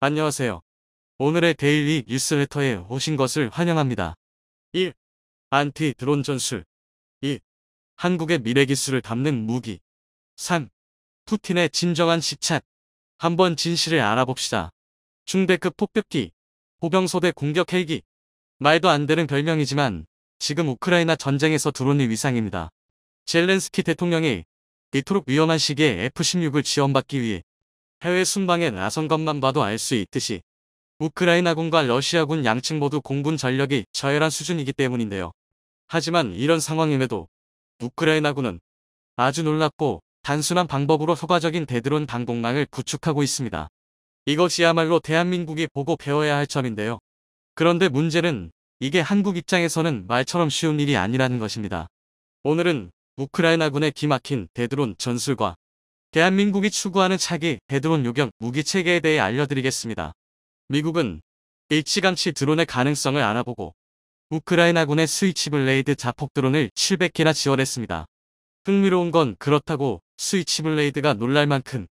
안녕하세요. 오늘의 데일리 뉴스레터에 오신 것을 환영합니다. 1. 안티 드론 전술 2. 한국의 미래 기술을 담는 무기 3. 푸틴의 진정한 시착 한번 진실을 알아봅시다. 중대급 폭격기, 보병소대 공격 헬기 말도 안 되는 별명이지만 지금 우크라이나 전쟁에서 드론이 위상입니다. 젤렌스키 대통령이 이토록 위험한 시기에 F-16을 지원받기 위해 해외 순방에 나선 것만 봐도 알 수 있듯이 우크라이나군과 러시아군 양측 모두 공군 전력이 저열한 수준이기 때문인데요. 하지만 이런 상황임에도 우크라이나군은 아주 놀랍고 단순한 방법으로 효과적인 대드론 방공망을 구축하고 있습니다. 이것이야말로 대한민국이 보고 배워야 할 점인데요. 그런데 문제는 이게 한국 입장에서는 말처럼 쉬운 일이 아니라는 것입니다. 오늘은 우크라이나군의 기막힌 대드론 전술과 대한민국이 추구하는 차기 배드론 요격 무기체계에 대해 알려드리겠습니다. 미국은 일찌감치 드론의 가능성을 알아보고 우크라이나군의 스위치블레이드 자폭 드론을 700개나 지원했습니다. 흥미로운 건 그렇다고 스위치블레이드가 놀랄 만큼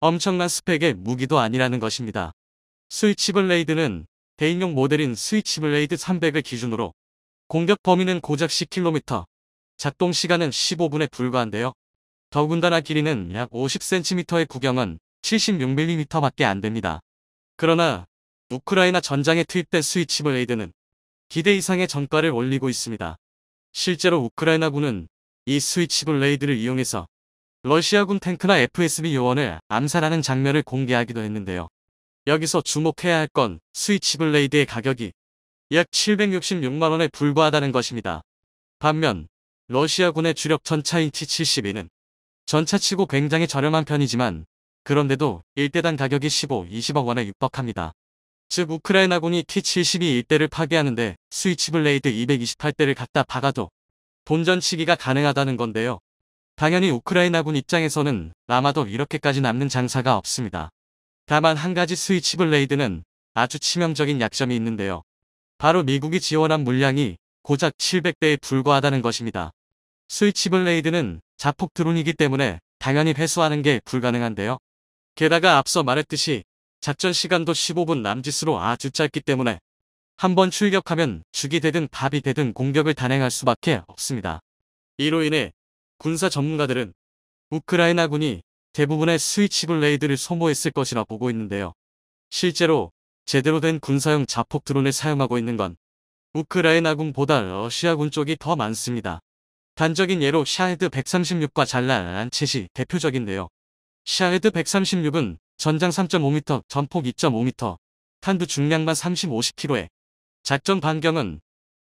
엄청난 스펙의 무기도 아니라는 것입니다. 스위치블레이드는 대인용 모델인 스위치블레이드 300을 기준으로 공격 범위는 고작 10km, 작동 시간은 15분에 불과한데요. 더군다나 길이는 약 50cm의 구경은 76mm밖에 안됩니다. 그러나 우크라이나 전장에 투입된 스위치 블레이드는 기대 이상의 전가를 올리고 있습니다. 실제로 우크라이나군은 이 스위치 블레이드를 이용해서 러시아군 탱크나 FSB 요원을 암살하는 장면을 공개하기도 했는데요. 여기서 주목해야 할 건 스위치 블레이드의 가격이 약 766만원에 불과하다는 것입니다. 반면 러시아군의 주력 전차인 T-72는 전차치고 굉장히 저렴한 편이지만 그런데도 1대당 가격이 15, 20억 원에 육박합니다. 즉 우크라이나군이 T-72 1대를 파괴하는데 스위치 블레이드 228대를 갖다 박아도 본전치기가 가능하다는 건데요. 당연히 우크라이나군 입장에서는 아마도 이렇게까지 남는 장사가 없습니다. 다만 한 가지 스위치 블레이드는 아주 치명적인 약점이 있는데요. 바로 미국이 지원한 물량이 고작 700대에 불과하다는 것입니다. 스위치 블레이드는 자폭 드론이기 때문에 당연히 회수하는 게 불가능한데요. 게다가 앞서 말했듯이 작전 시간도 15분 남짓으로 아주 짧기 때문에 한번 출격하면 죽이 되든 밥이 되든 공격을 단행할 수밖에 없습니다. 이로 인해 군사 전문가들은 우크라이나군이 대부분의 스위치 블레이드를 소모했을 것이라 보고 있는데요. 실제로 제대로 된 군사용 자폭 드론을 사용하고 있는 건 우크라이나군보다 러시아군 쪽이 더 많습니다. 단적인 예로 샤헤드 136과 잘라안 챗이 대표적인데요. 샤헤드 136은 전장 3.5m, 전폭 2.5m, 탄두 중량만 3 0 5 0 k g 에 작전 반경은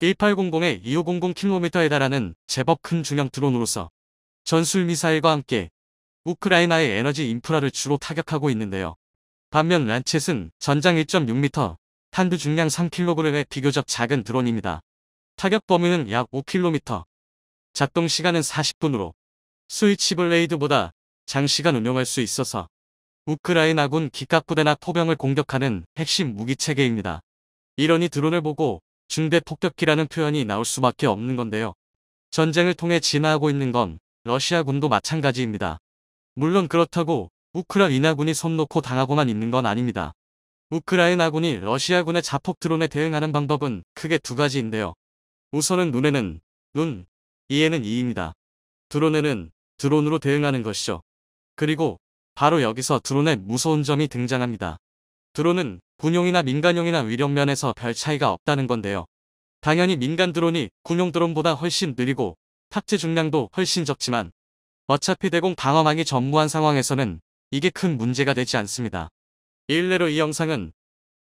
1 8 0 0 2500km에 달하는 제법 큰 중형 드론으로서 전술 미사일과 함께 우크라이나의 에너지 인프라를 주로 타격하고 있는데요. 반면 란쳇은 전장 1.6m, 탄두 중량 3kg의 비교적 작은 드론입니다. 타격 범위는 약 5km, 작동 시간은 40분으로 스위치 블레이드보다 장시간 운용할수 있어서 우크라이나군 기갑부대나 포병을 공격하는 핵심 무기체계입니다. 이러니 드론을 보고 중대폭격기라는 표현이 나올 수밖에 없는 건데요. 전쟁을 통해 진화하고 있는 건 러시아군도 마찬가지입니다. 물론 그렇다고 우크라이나군이 손 놓고 당하고만 있는 건 아닙니다. 우크라이나군이 러시아군의 자폭 드론에 대응하는 방법은 크게 두 가지인데요. 우선은 눈에는 눈, 이에는 이입니다. 드론에는 드론으로 대응하는 것이죠. 그리고 바로 여기서 드론의 무서운 점이 등장합니다. 드론은 군용이나 민간용이나 위력면에서 별 차이가 없다는 건데요. 당연히 민간 드론이 군용 드론보다 훨씬 느리고 탑재 중량도 훨씬 적지만 어차피 대공 방어망이 전무한 상황에서는 이게 큰 문제가 되지 않습니다. 일례로 이 영상은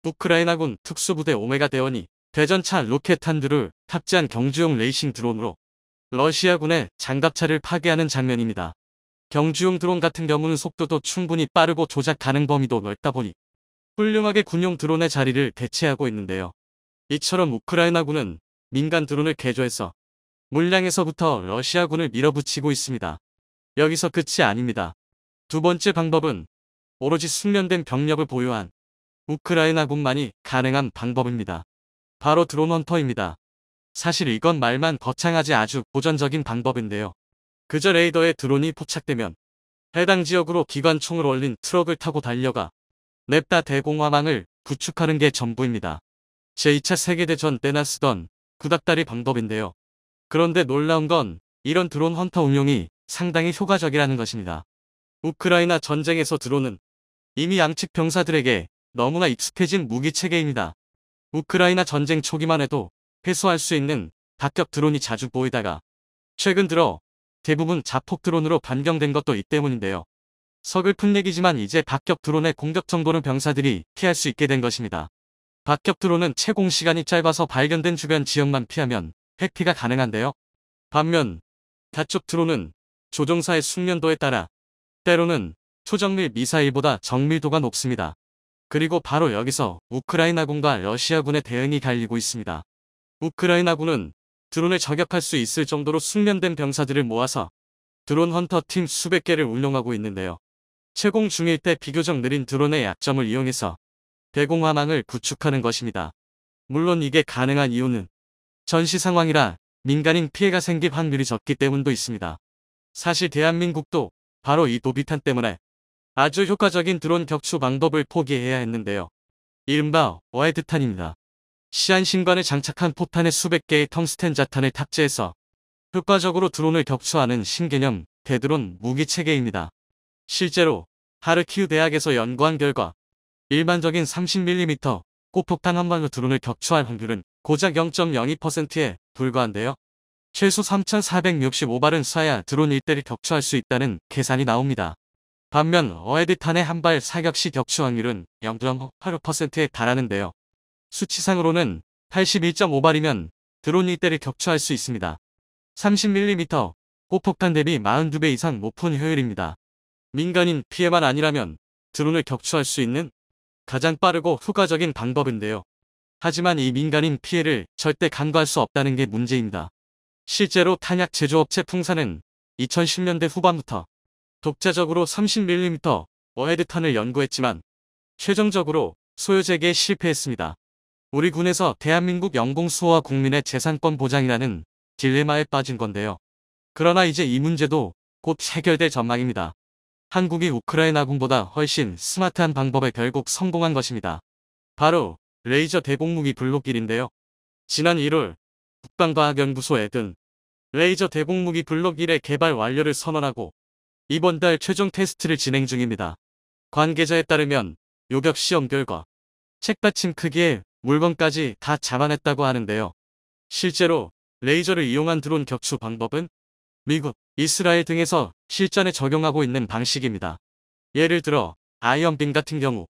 우크라이나군 특수부대 오메가 대원이 대전차 로켓 탄두를 탑재한 경주용 레이싱 드론으로 러시아군의 장갑차를 파괴하는 장면입니다. 경주용 드론 같은 경우는 속도도 충분히 빠르고 조작 가능 범위도 넓다 보니 훌륭하게 군용 드론의 자리를 대체하고 있는데요. 이처럼 우크라이나군은 민간 드론을 개조해서 물량에서부터 러시아군을 밀어붙이고 있습니다. 여기서 끝이 아닙니다. 두 번째 방법은 오로지 숙련된 병력을 보유한 우크라이나군만이 가능한 방법입니다. 바로 드론 헌터입니다. 사실 이건 말만 거창하지 아주 고전적인 방법인데요. 그저 레이더에 드론이 포착되면 해당 지역으로 기관총을 올린 트럭을 타고 달려가 냅다 대공화망을 구축하는 게 전부입니다. 제2차 세계대전 때나 쓰던 구닥다리 방법인데요. 그런데 놀라운 건 이런 드론 헌터 운용이 상당히 효과적이라는 것입니다. 우크라이나 전쟁에서 드론은 이미 양측 병사들에게 너무나 익숙해진 무기체계입니다. 우크라이나 전쟁 초기만 해도 회수할 수 있는 박격 드론이 자주 보이다가 최근 들어 대부분 자폭 드론으로 변경된 것도 이 때문인데요. 서글픈 얘기지만 이제 박격 드론의 공격 정도는 병사들이 피할 수 있게 된 것입니다. 박격 드론은 채공 시간이 짧아서 발견된 주변 지역만 피하면 회피가 가능한데요. 반면 다쪽 드론은 조종사의 숙련도에 따라 때로는 초정밀 미사일보다 정밀도가 높습니다. 그리고 바로 여기서 우크라이나군과 러시아군의 대응이 갈리고 있습니다. 우크라이나군은 드론에 저격할 수 있을 정도로 숙련된 병사들을 모아서 드론 헌터 팀 수백 개를 운용하고 있는데요. 채공 중일 때 비교적 느린 드론의 약점을 이용해서 대공화망을 구축하는 것입니다. 물론 이게 가능한 이유는 전시 상황이라 민간인 피해가 생길 확률이 적기 때문도 있습니다. 사실 대한민국도 바로 이 도비탄 때문에 아주 효과적인 드론 격추 방법을 포기해야 했는데요. 이른바 와이드탄입니다. 시안 신관에 장착한 포탄의 수백 개의 텅스텐 자탄을 탑재해서 효과적으로 드론을 격추하는 신개념 대드론 무기체계입니다. 실제로 하르키우 대학에서 연구한 결과 일반적인 30mm 꽃폭탄한 발로 드론을 격추할 확률은 고작 0.02%에 불과한데요. 최소 3,465발은 쏴야 드론 일대를 격추할 수 있다는 계산이 나옵니다. 반면 어헤드탄의 한 발 사격 시 격추 확률은 0.86%에 달하는데요. 수치상으로는 8 2 5발이면 드론 1대를 격추할 수 있습니다. 30mm, 폭폭탄 대비 42배 이상 높은 효율입니다. 민간인 피해만 아니라면 드론을 격추할 수 있는 가장 빠르고 효과적인 방법인데요. 하지만 이 민간인 피해를 절대 간과할 수 없다는 게 문제입니다. 실제로 탄약 제조업체 풍사는 2010년대 후반부터 독자적으로 30mm 워헤드탄을 연구했지만 최종적으로 소요재기에 실패했습니다. 우리 군에서 대한민국 영공수호와 국민의 재산권 보장이라는 딜레마에 빠진 건데요. 그러나 이제 이 문제도 곧 해결될 전망입니다. 한국이 우크라이나군보다 훨씬 스마트한 방법에 결국 성공한 것입니다. 바로 레이저 대공무기 블록길인데요. 지난 1월 국방과학연구소에 든 레이저 대공무기 블록1의 개발 완료를 선언하고 이번 달 최종 테스트를 진행 중입니다. 관계자에 따르면 요격 시험 결과 책받침 크기의 물건까지 다 잡아냈다고 하는데요. 실제로 레이저를 이용한 드론 격추 방법은 미국, 이스라엘 등에서 실전에 적용하고 있는 방식입니다. 예를 들어 아이언빔 같은 경우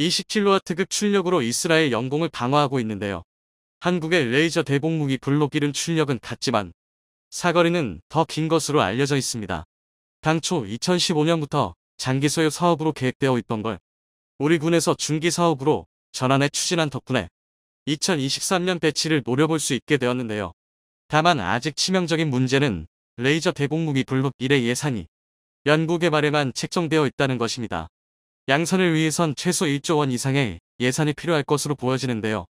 20kW급 출력으로 이스라엘 영공을 방어하고 있는데요. 한국의 레이저 대공무기 블록기름 출력은 같지만 사거리는 더 긴 것으로 알려져 있습니다. 당초 2015년부터 장기 소요 사업으로 계획되어 있던 걸 우리 군에서 중기 사업으로 전환에 추진한 덕분에 2023년 배치를 노려볼 수 있게 되었는데요. 다만 아직 치명적인 문제는 레이저 대공무기 불법 1의 예산이 연구개발에만 책정되어 있다는 것입니다. 양산을 위해선 최소 1조 원 이상의 예산이 필요할 것으로 보여지는데요.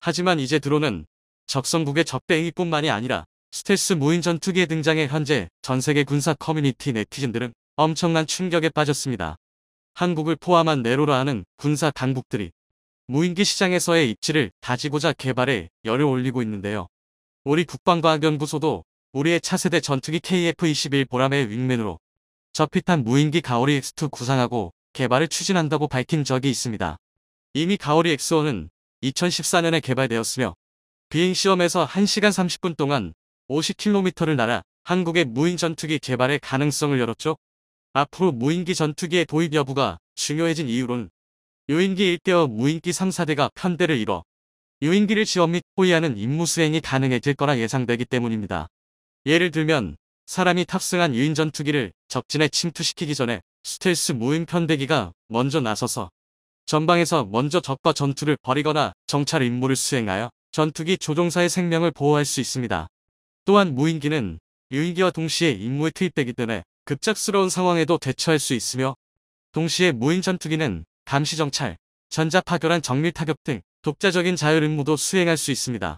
하지만 이제 드론은 적성국의 적대행위뿐만이 아니라 스텔스 무인 전투기의등장에 현재 전세계 군사 커뮤니티 네티즌들은 엄청난 충격에 빠졌습니다. 한국을 포함한 네로라 하는 군사 당국들이 무인기 시장에서의 입지를 다지고자 개발에 열을 올리고 있는데요. 우리 국방과학연구소도 우리의 차세대 전투기 KF-21 보람의 윙맨으로 저핏한 무인기 가오리 X2 구상하고 개발을 추진한다고 밝힌 적이 있습니다. 이미 가오리 X1은 2014년에 개발되었으며 비행시험에서 1시간 30분 동안 50km를 날아 한국의 무인 전투기 개발의 가능성을 열었죠. 앞으로 무인기 전투기의 도입 여부가 중요해진 이유론 유인기 일대어 무인기 3, 사대가 편대를 이뤄 유인기를 지원 및포위하는 임무 수행이 가능해질 거라 예상되기 때문입니다. 예를 들면 사람이 탑승한 유인 전투기를 적진에 침투시키기 전에 스텔스 무인 편대기가 먼저 나서서 전방에서 먼저 적과 전투를 벌이거나 정찰 임무를 수행하여 전투기 조종사의 생명을 보호할 수 있습니다. 또한 무인기는 유인기와 동시에 임무에 투입되기 때문에 급작스러운 상황에도 대처할 수 있으며 동시에 무인 전투기는 감시정찰, 전자파괴란 정밀타격 등 독자적인 자율임무도 수행할 수 있습니다.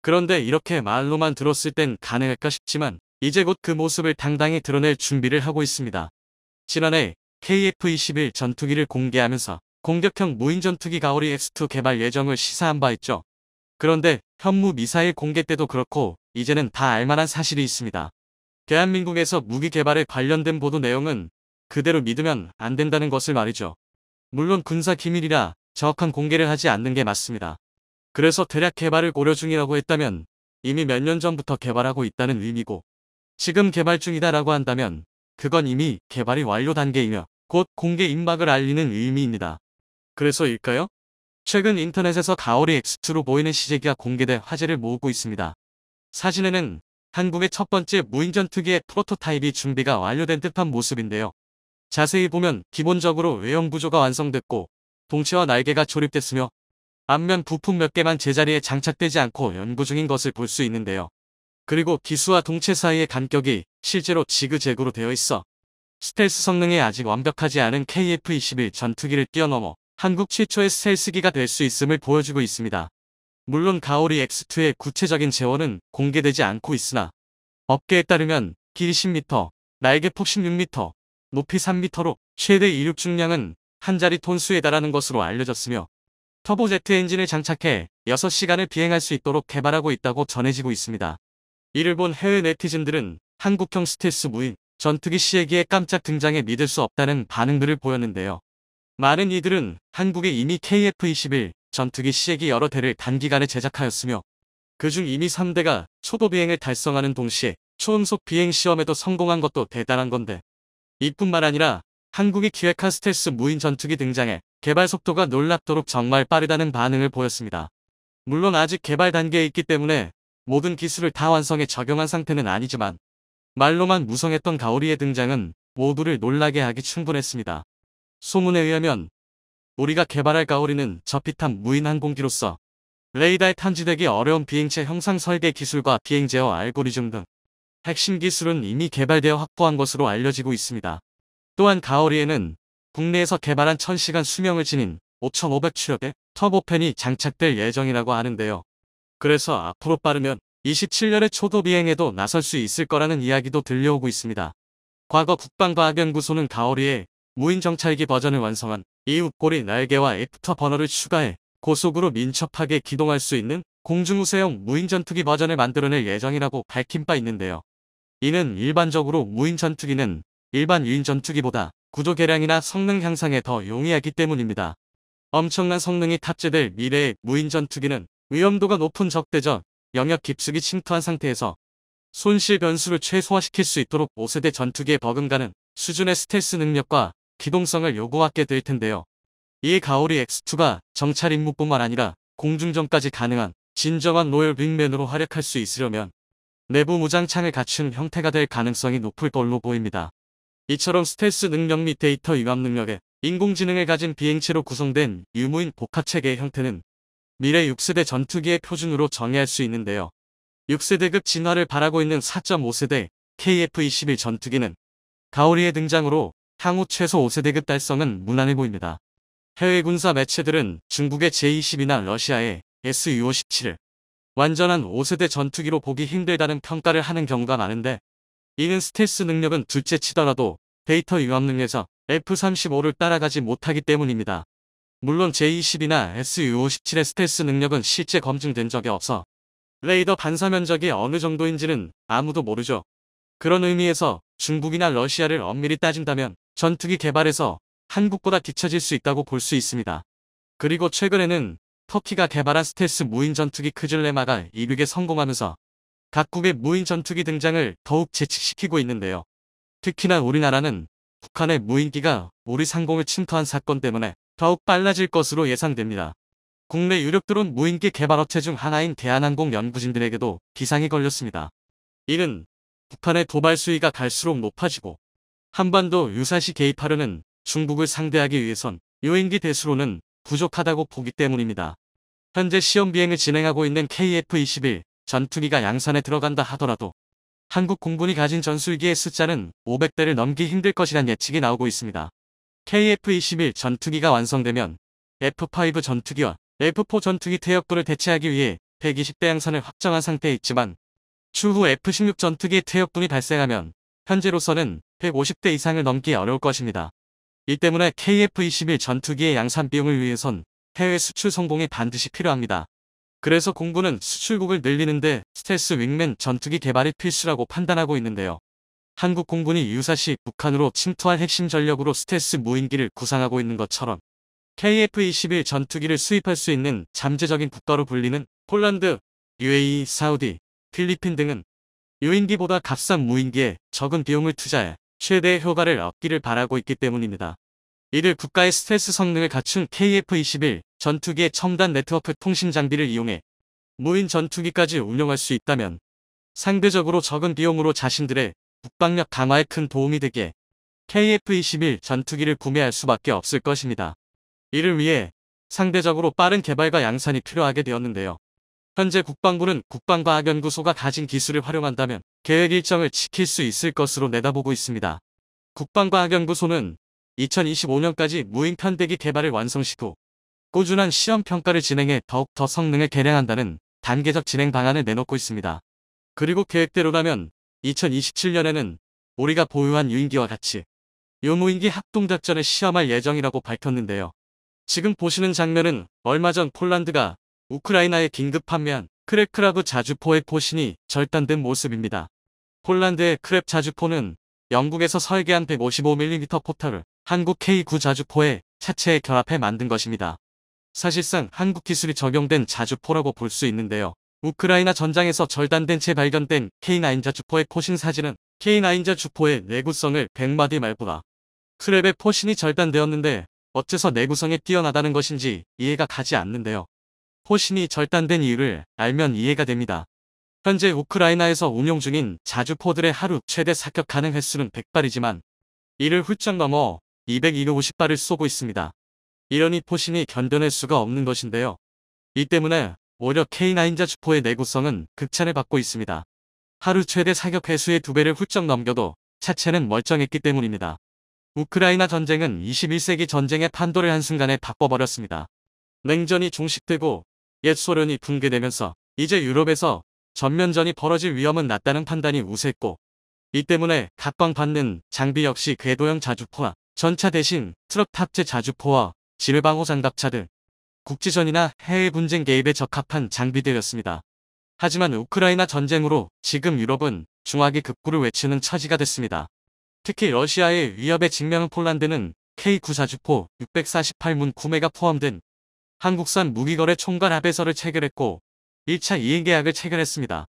그런데 이렇게 말로만 들었을 땐 가능할까 싶지만 이제 곧 그 모습을 당당히 드러낼 준비를 하고 있습니다. 지난해 KF-21 전투기를 공개하면서 공격형 무인전투기 가오리 X2 개발 예정을 시사한 바 있죠. 그런데 현무 미사일 공개 때도 그렇고 이제는 다 알만한 사실이 있습니다. 대한민국에서 무기 개발에 관련된 보도 내용은 그대로 믿으면 안 된다는 것을 말이죠. 물론 군사 기밀이라 정확한 공개를 하지 않는 게 맞습니다. 그래서 대략 개발을 고려 중이라고 했다면 이미 몇 년 전부터 개발하고 있다는 의미고 지금 개발 중이다라고 한다면 그건 이미 개발이 완료 단계이며 곧 공개 임박을 알리는 의미입니다. 그래서일까요? 최근 인터넷에서 가오리 X2로 보이는 시제기가 공개돼 화제를 모으고 있습니다. 사진에는 한국의 첫 번째 무인전투기의 프로토타입이 준비가 완료된 듯한 모습인데요. 자세히 보면 기본적으로 외형 구조가 완성됐고 동체와 날개가 조립됐으며 앞면 부품 몇 개만 제자리에 장착되지 않고 연구 중인 것을 볼 수 있는데요. 그리고 기수와 동체 사이의 간격이 실제로 지그재그로 되어 있어 스텔스 성능에 아직 완벽하지 않은 KF-21 전투기를 뛰어넘어 한국 최초의 스텔스기가 될 수 있음을 보여주고 있습니다. 물론 가오리 X2의 구체적인 재원은 공개되지 않고 있으나 업계에 따르면 길 10m, 날개 폭 16m, 높이 3m로 최대 이륙 중량은 한자리 톤수에 달하는 것으로 알려졌으며 터보제트 엔진을 장착해 6시간을 비행할 수 있도록 개발하고 있다고 전해지고 있습니다. 이를 본 해외 네티즌들은 한국형 스텔스 무인 전투기 시에기에 깜짝 등장해 믿을 수 없다는 반응들을 보였는데요. 많은 이들은 한국에 이미 KF-21 전투기 시에기 여러 대를 단기간에 제작하였으며 그 중 이미 3대가 초도 비행을 달성하는 동시에 초음속 비행 시험에도 성공한 것도 대단한 건데 이뿐만 아니라 한국이 기획한 스텔스 무인 전투기 등장해 개발 속도가 놀랍도록 정말 빠르다는 반응을 보였습니다. 물론 아직 개발 단계에 있기 때문에 모든 기술을 다 완성에 적용한 상태는 아니지만 말로만 무성했던 가오리의 등장은 모두를 놀라게 하기 충분했습니다. 소문에 의하면 우리가 개발할 가오리는 저피탄 무인 항공기로서 레이더에 탐지되기 어려운 비행체 형상 설계 기술과 비행 제어 알고리즘 등 핵심 기술은 이미 개발되어 확보한 것으로 알려지고 있습니다. 또한 가오리에는 국내에서 개발한 1000시간 수명을 지닌 5500추력의 터보팬이 장착될 예정이라고 하는데요. 그래서 앞으로 빠르면 27년의 초도 비행에도 나설 수 있을 거라는 이야기도 들려오고 있습니다. 과거 국방과학연구소는 가오리에 무인정찰기 버전을 완성한 이웃골이 날개와 애프터 버너를 추가해 고속으로 민첩하게 기동할 수 있는 공중우세용 무인전투기 버전을 만들어낼 예정이라고 밝힌 바 있는데요. 이는 일반적으로 무인 전투기는 일반 유인 전투기보다 구조 개량이나 성능 향상에 더 용이하기 때문입니다. 엄청난 성능이 탑재될 미래의 무인 전투기는 위험도가 높은 적대적 영역 깊숙이 침투한 상태에서 손실 변수를 최소화시킬 수 있도록 5세대 전투기에 버금가는 수준의 스텔스 능력과 기동성을 요구하게 될 텐데요. 이에 가오리 X2가 정찰 임무뿐만 아니라 공중전까지 가능한 진정한 로열 빅맨으로 활약할 수 있으려면 내부 무장창을 갖춘 형태가 될 가능성이 높을 걸로 보입니다. 이처럼 스텔스 능력 및 데이터 유합 능력에 인공지능을 가진 비행체로 구성된 유무인 복합체계의 형태는 미래 6세대 전투기의 표준으로 정의할 수 있는데요. 6세대급 진화를 바라고 있는 4.5세대 KF-21 전투기는 가오리의 등장으로 향후 최소 5세대급 달성은 무난해 보입니다. 해외 군사 매체들은 중국의 j 2 0이나 러시아의 SU-57을 완전한 5세대 전투기로 보기 힘들다는 평가를 하는 경우가 많은데 이는 스텔스 능력은 둘째 치더라도 데이터 유압 능에서 F-35를 따라가지 못하기 때문입니다. 물론 J-20이나 SU-57의 스텔스 능력은 실제 검증된 적이 없어 레이더 반사 면적이 어느 정도인지는 아무도 모르죠. 그런 의미에서 중국이나 러시아를 엄밀히 따진다면 전투기 개발에서 한국보다 뒤처질 수 있다고 볼 수 있습니다. 그리고 최근에는 터키가 개발한 스텔스 무인 전투기 크즐레마가 이륙에 성공하면서 각국의 무인 전투기 등장을 더욱 재촉시키고 있는데요. 특히나 우리나라는 북한의 무인기가 우리 상공을 침투한 사건 때문에 더욱 빨라질 것으로 예상됩니다. 국내 유력 드론 무인기 개발업체 중 하나인 대한항공 연구진들에게도 비상이 걸렸습니다. 이는 북한의 도발 수위가 갈수록 높아지고 한반도 유사시 개입하려는 중국을 상대하기 위해선 유인기 대수로는 부족하다고 보기 때문입니다. 현재 시험 비행을 진행하고 있는 KF-21 전투기가 양산에 들어간다 하더라도 한국 공군이 가진 전술기의 숫자는 500대를 넘기 힘들 것이란 예측이 나오고 있습니다. KF-21 전투기가 완성되면 F-5 전투기와 F-4 전투기 퇴역구를 대체하기 위해 120대 양산을 확정한 상태에 있지만 추후 F-16 전투기의 퇴역군이 발생하면 현재로서는 150대 이상을 넘기 어려울 것입니다. 이 때문에 KF-21 전투기의 양산 비용을 위해선 해외 수출 성공이 반드시 필요합니다. 그래서 공군은 수출국을 늘리는데 스텔스 윙맨 전투기 개발이 필수라고 판단하고 있는데요. 한국 공군이 유사시 북한으로 침투한 핵심 전력으로 스텔스 무인기를 구상하고 있는 것처럼 KF-21 전투기를 수입할 수 있는 잠재적인 국가로 불리는 폴란드, UAE, 사우디, 필리핀 등은 유인기보다 값싼 무인기에 적은 비용을 투자해 최대의 효과를 얻기를 바라고 있기 때문입니다. 이를 국가의 스텔스 성능을 갖춘 KF-21 전투기의 첨단 네트워크 통신 장비를 이용해 무인 전투기까지 운영할 수 있다면 상대적으로 적은 비용으로 자신들의 국방력 강화에 큰 도움이 되기에 KF-21 전투기를 구매할 수밖에 없을 것입니다. 이를 위해 상대적으로 빠른 개발과 양산이 필요하게 되었는데요. 현재 국방부는 국방과 학연구소가 가진 기술을 활용한다면 계획 일정을 지킬 수 있을 것으로 내다보고 있습니다. 국방과 학연구소는 2025년까지 무인 편대기 개발을 완성시고 키 꾸준한 시험 평가를 진행해 더욱더 성능을 개량한다는 단계적 진행 방안을 내놓고 있습니다. 그리고 계획대로라면 2027년에는 우리가 보유한 유인기와 같이 유무인기 합동작전을 시험할 예정이라고 밝혔는데요. 지금 보시는 장면은 얼마 전 폴란드가 우크라이나의 긴급 판면 크랩크라브 자주포의 포신이 절단된 모습입니다. 폴란드의 크랩 자주포는 영국에서 설계한 155mm 포터을 한국 K9 자주포의 차체에 결합해 만든 것입니다. 사실상 한국 기술이 적용된 자주포라고 볼 수 있는데요. 우크라이나 전장에서 절단된 채 발견된 K9 자주포의 포신 사진은 K9 자주포의 내구성을 100마디 말보다 크랩의 포신이 절단되었는데 어째서 내구성이 뛰어나다는 것인지 이해가 가지 않는데요. 포신이 절단된 이유를 알면 이해가 됩니다. 현재 우크라이나에서 운용 중인 자주포들의 하루 최대 사격 가능 횟수는 100발이지만 이를 훌쩍 넘어 250발을 쏘고 있습니다. 이러니 포신이 견뎌낼 수가 없는 것인데요. 이 때문에 오히려 K9 자주포의 내구성은 극찬을 받고 있습니다. 하루 최대 사격 횟수의 두배를 훌쩍 넘겨도 차체는 멀쩡했기 때문입니다. 우크라이나 전쟁은 21세기 전쟁의 판도를 한순간에 바꿔버렸습니다. 냉전이 종식되고 옛 소련이 붕괴되면서 이제 유럽에서 전면전이 벌어질 위험은 낮다는 판단이 우세했고 이 때문에 각광받는 장비 역시 궤도형 자주포와 전차 대신 트럭 탑재 자주포와 지뢰방호 장갑차 등 국지전이나 해외 분쟁 개입에 적합한 장비들이었습니다. 하지만 우크라이나 전쟁으로 지금 유럽은 중화기 급구를 외치는 처지가 됐습니다. 특히 러시아의 위협에 직면한 폴란드는 K9 4주포 648문 구매가 포함된 한국산 무기거래 총괄 합의서를 체결했고 1차 이행계약을 체결했습니다.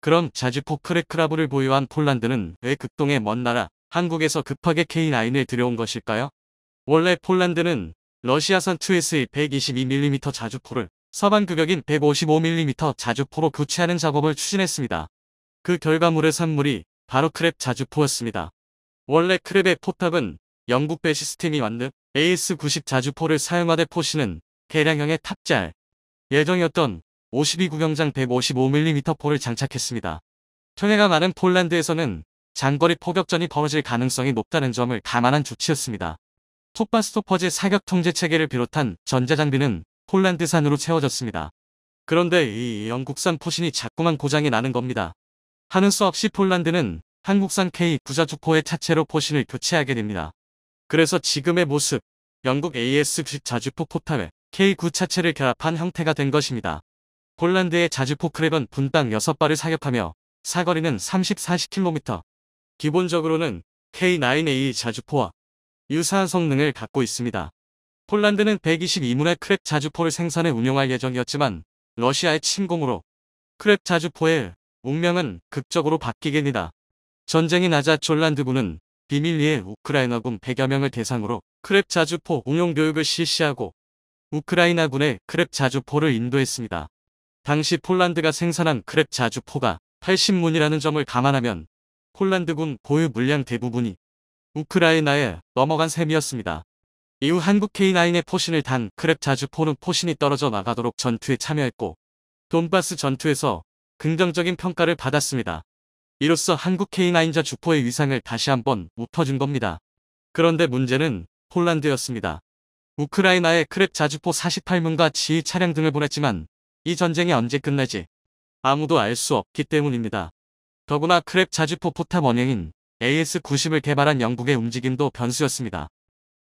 그럼 자주포 크레크라브를 보유한 폴란드는 왜 극동의 먼 나라 한국에서 급하게 K9을 들여온 것일까요? 원래 폴란드는 러시아산 2 s 스의 122mm 자주포를 서방 규격인 155mm 자주포로 교체하는 작업을 추진했습니다. 그 결과물의 산물이 바로 크랩 자주포였습니다. 원래 크랩의 포탑은 영국 배시스템이 만든 AS-90 자주포를 사용하되 포시는 개량형의 탑잘 예정이었던 52구경장 155mm 포를 장착했습니다. 총해가 많은 폴란드에서는 장거리 포격전이 벌어질 가능성이 높다는 점을 감안한 조치였습니다. 톱바 스토퍼즈 사격 통제 체계를 비롯한 전자장비는 폴란드산으로 채워졌습니다. 그런데 이 영국산 포신이 자꾸만 고장이 나는 겁니다. 하는 수 없이 폴란드는 한국산 K 부자주포의 차체로 포신을 교체하게 됩니다. 그래서 지금의 모습, 영국 AS-10 자주포 포탑에 K9 차체를 결합한 형태가 된 것입니다. 폴란드의 자주포크랩은 분당 6발을 사격하며 사거리는 30-40km, 기본적으로는 K9A 자주포와 유사한 성능을 갖고 있습니다. 폴란드는 122문의 크랩 자주포를 생산해 운용할 예정이었지만 러시아의 침공으로 크랩 자주포의 운명은 극적으로 바뀌게 됩니다. 전쟁이 나자 폴란드군은 비밀리에 우크라이나군 100여 명을 대상으로 크랩 자주포 운용 교육을 실시하고 우크라이나군의 크랩 자주포를 인도했습니다. 당시 폴란드가 생산한 크랩 자주포가 80문이라는 점을 감안하면 폴란드군 보유 물량 대부분이 우크라이나에 넘어간 셈이었습니다. 이후 한국 K9의 포신을 단 크랩 자주포는 포신이 떨어져 나가도록 전투에 참여했고 돈바스 전투에서 긍정적인 평가를 받았습니다. 이로써 한국 K9 자주포의 위상을 다시 한번 웃어준 겁니다. 그런데 문제는 폴란드였습니다. 우크라이나에 크랩 자주포 48문과 지휘 차량 등을 보냈지만 이 전쟁이 언제 끝날지 아무도 알 수 없기 때문입니다. 더구나 크랩 자주포 포탑 원형인 AS-90을 개발한 영국의 움직임도 변수였습니다.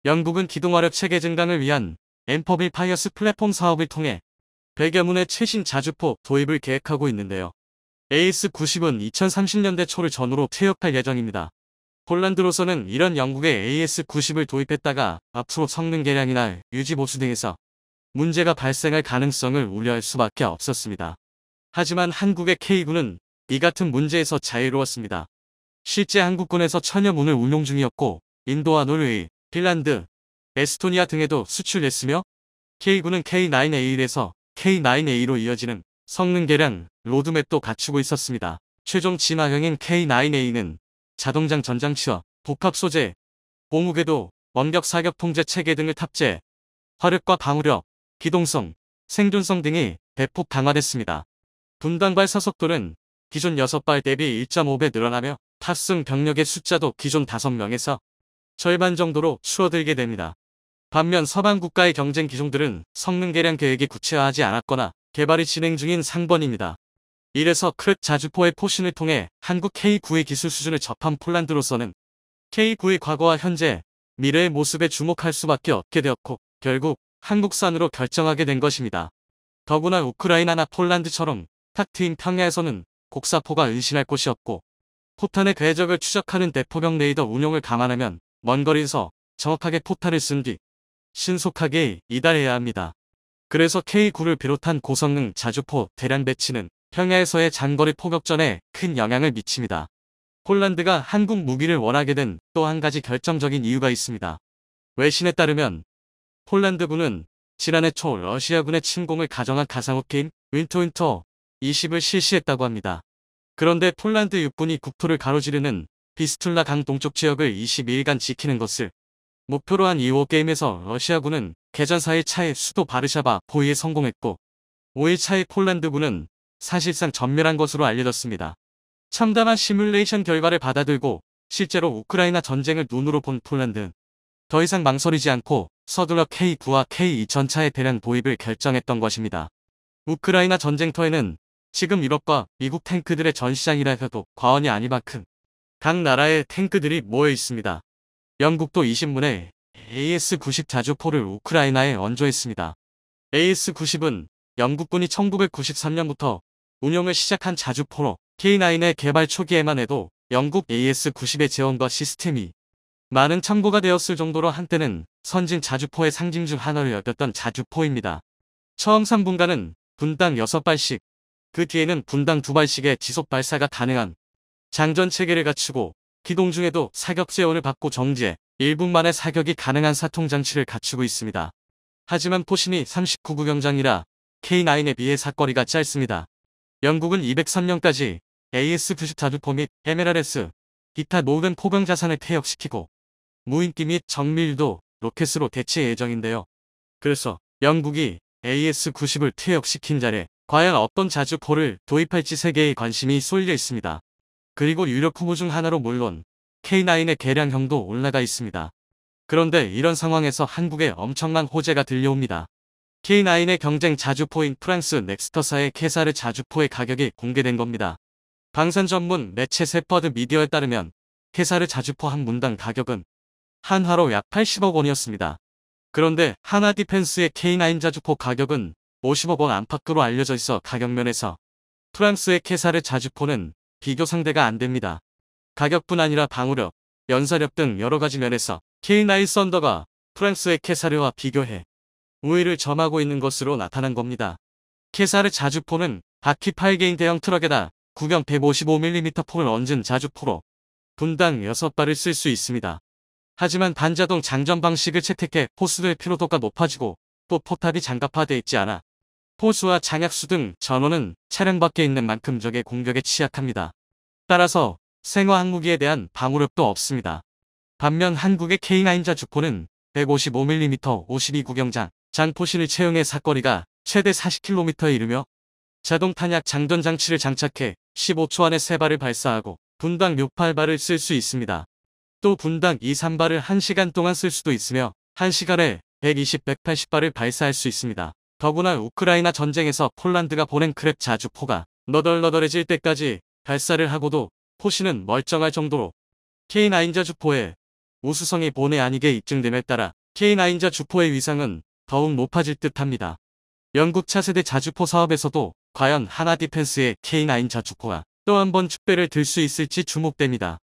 영국은 기동화력 체계 증강을 위한 엠퍼빌 파이어스 플랫폼 사업을 통해 100여문의 최신 자주포 도입을 계획하고 있는데요. a s 90은 2030년대 초를 전후로 퇴역할 예정입니다. 폴란드로서는 이런 영국의 AS90을 도입했다가 앞으로 성능 개량이나 유지 보수 등에서 문제가 발생할 가능성을 우려할 수밖에 없었습니다. 하지만 한국의 K9은 이 같은 문제에서 자유로웠습니다. 실제 한국군에서 천여문을 운용 중이었고 인도와 노르웨이, 핀란드, 에스토니아 등에도 수출됐으며 K9은 K9A1에서 K9A로 이어지는 성능 개량 로드맵도 갖추고 있었습니다. 최종 진화형인 K9A는 자동장 전장 치업 복합 소재, 고무궤도, 원격 사격 통제 체계 등을 탑재, 화력과 방우력, 기동성, 생존성 등이 대폭 강화됐습니다. 분단발 사속도는 기존 6발 대비 1.5배 늘어나며 탑승 병력의 숫자도 기존 5명에서 절반 정도로 줄어들게 됩니다. 반면 서방 국가의 경쟁 기종들은 성능 개량 계획이 구체화하지 않았거나 개발이 진행 중인 상번입니다. 이래서 크릇 자주포의 포신을 통해 한국 K9의 기술 수준을 접한 폴란드로서는 K9의 과거와 현재, 미래의 모습에 주목할 수밖에 없게 되었고 결국 한국산으로 결정하게 된 것입니다. 더구나 우크라이나나 폴란드처럼 탁 트인 평야에서는 곡사포가 은신할 곳이 없고 포탄의 궤적을 추적하는 대포병 레이더 운용을 감안하면 먼 거리에서 정확하게 포탄을 쓴 뒤 신속하게 이달해야 합니다. 그래서 K9를 비롯한 고성능 자주포 대량 배치는 평야에서의 장거리 포격전에 큰 영향을 미칩니다. 폴란드가 한국 무기를 원하게 된 또 한 가지 결정적인 이유가 있습니다. 외신에 따르면 폴란드군은 지난해 초 러시아군의 침공을 가정한 가상호 게임 윈터윈터 20을 실시했다고 합니다. 그런데 폴란드 육군이 국토를 가로지르는 비스툴라 강 동쪽 지역을 22일간 지키는 것을 목표로 한 2호 게임에서 러시아군은 개전 4일 차에 수도 바르샤바 포위에 성공했고 5일 차에 폴란드군은 사실상 전멸한 것으로 알려졌습니다. 참담한 시뮬레이션 결과를 받아들고 실제로 우크라이나 전쟁을 눈으로 본 폴란드. 더 이상 망설이지 않고 서둘러 K9와 K2 0 0 0차의 대량 도입을 결정했던 것입니다. 우크라이나 전쟁터에는 지금 유럽과 미국 탱크들의 전시장이라 해도 과언이 아닌 만큼 각 나라의 탱크들이 모여 있습니다. 영국도 2 0문에 AS-90 자주포를 우크라이나에 얹어 있습니다 AS-90은 영국군이 1993년부터 운영을 시작한 자주 포로 K9의 개발 초기에만 해도 영국 AS-90의 재원과 시스템이 많은 참고가 되었을 정도로 한때는 선진 자주포의 상징 중하나를엮였던 자주포입니다. 처음 3분간은 분당 6발씩, 그 뒤에는 분당 2발씩의 지속 발사가 가능한 장전 체계를 갖추고 기동 중에도 사격 재원을 받고 정지해 1분 만에 사격이 가능한 사통 장치를 갖추고 있습니다. 하지만 포신이 39구경장이라 K9에 비해 사거리가 짧습니다. 영국은 203년까지 AS 9 4타두포및 에메랄레스 기타 모든 포병 자산을 퇴역시키고 무인기 및 정밀도 로켓으로 대체 예정인데요. 그래서 영국이 AS-90을 퇴역시킨 자리에 과연 어떤 자주포를 도입할지 세계의 관심이 쏠려 있습니다. 그리고 유력 후보 중 하나로 물론 K9의 개량형도 올라가 있습니다. 그런데 이런 상황에서 한국에 엄청난 호재가 들려옵니다. K9의 경쟁 자주포인 프랑스 넥스터사의 케사르 자주포의 가격이 공개된 겁니다. 방산 전문 매체 세퍼드 미디어에 따르면 케사르 자주포 한 문당 가격은 한화로 약 80억 원이었습니다. 그런데 하나 디펜스의 K9 자주포 가격은 50억 원 안팎으로 알려져 있어 가격면에서 프랑스의 케사르 자주포는 비교 상대가 안 됩니다. 가격뿐 아니라 방우력 연사력 등 여러 가지 면에서 K9 썬더가 프랑스의 케사르와 비교해 우위를 점하고 있는 것으로 나타난 겁니다. 케사르 자주포는 바퀴 8개인 대형 트럭에다 구경 155mm 폭을 얹은 자주포로 분당 6발을 쓸 수 있습니다. 하지만 반자동 장전 방식을 채택해 포수의 피로도가 높아지고 또 포탑이 장갑화되어 있지 않아 포수와 장약수 등 전원은 차량 밖에 있는 만큼 적의 공격에 취약합니다. 따라서 생화 항무기에 대한 방어력도 없습니다. 반면 한국의 K9 자주포는 155mm 52구경장 장포신을 채용해 사거리가 최대 40km에 이르며 자동 탄약 장전 장치를 장착해 15초 안에 3발을 발사하고 분당 6-8발을 쓸 수 있습니다. 또 분당 2-3발을 1시간 동안 쓸 수도 있으며 1시간에 120-180발을 발사할 수 있습니다. 더구나 우크라이나 전쟁에서 폴란드가 보낸 크랩 자주포가 너덜너덜해질 때까지 발사를 하고도 포신은 멀쩡할 정도로 K9 자주포의 우수성이 본의 아니게 입증됨에 따라 K9 자주포의 위상은 더욱 높아질 듯합니다. 영국 차세대 자주포 사업에서도 과연 하나 디펜스의 K9 자주포가 또 한 번 축배를 들 수 있을지 주목됩니다.